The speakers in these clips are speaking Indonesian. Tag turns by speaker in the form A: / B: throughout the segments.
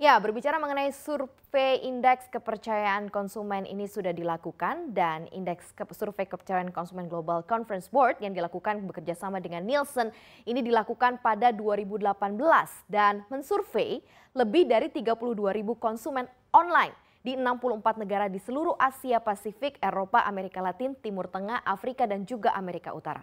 A: Ya, berbicara mengenai survei indeks kepercayaan konsumen ini sudah dilakukan dan indeks ke survei kepercayaan konsumen Global Conference Board yang dilakukan bekerjasama dengan Nielsen ini dilakukan pada 2018 dan mensurvei lebih dari 32 ribu konsumen online di 64 negara di seluruh Asia Pasifik, Eropa, Amerika Latin, Timur Tengah, Afrika, dan juga Amerika Utara.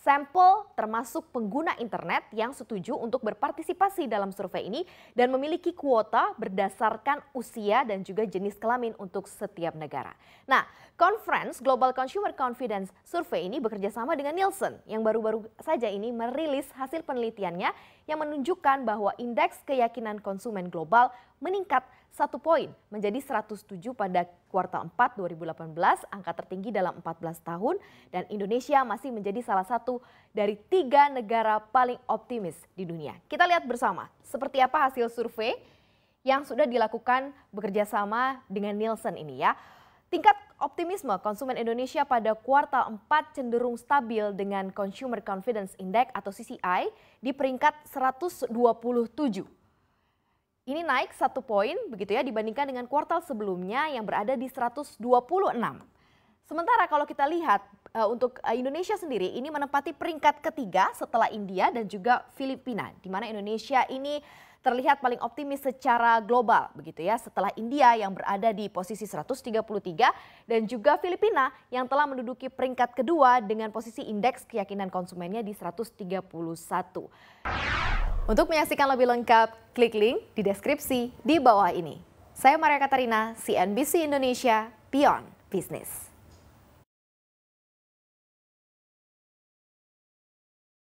A: Sampel termasuk pengguna internet yang setuju untuk berpartisipasi dalam survei ini dan memiliki kuota berdasarkan usia dan juga jenis kelamin untuk setiap negara. Nah, Conference Global Consumer Confidence Survey ini bekerja sama dengan Nielsen yang baru-baru saja ini merilis hasil penelitiannya yang menunjukkan bahwa indeks keyakinan konsumen global meningkat satu poin menjadi 107 pada kuartal 4 2018, angka tertinggi dalam 14 tahun dan Indonesia masih menjadi salah satu dari tiga negara paling optimis di dunia. Kita lihat bersama seperti apa hasil survei yang sudah dilakukan bekerja sama dengan Nielsen ini ya. Tingkat optimisme konsumen Indonesia pada kuartal 4 cenderung stabil dengan Consumer Confidence Index atau CCI di peringkat 127 ini naik satu poin begitu ya dibandingkan dengan kuartal sebelumnya yang berada di 126. Sementara kalau kita lihat eh, untuk eh, Indonesia sendiri ini menempati peringkat ketiga setelah India dan juga Filipina di mana Indonesia ini terlihat paling optimis secara global begitu ya setelah India yang berada di posisi 133 dan juga Filipina yang telah menduduki peringkat kedua dengan posisi indeks keyakinan konsumennya di 131. Untuk menyaksikan lebih lengkap, klik link di deskripsi di bawah ini. Saya Maria Katarina, CNBC Indonesia, Beyond Business.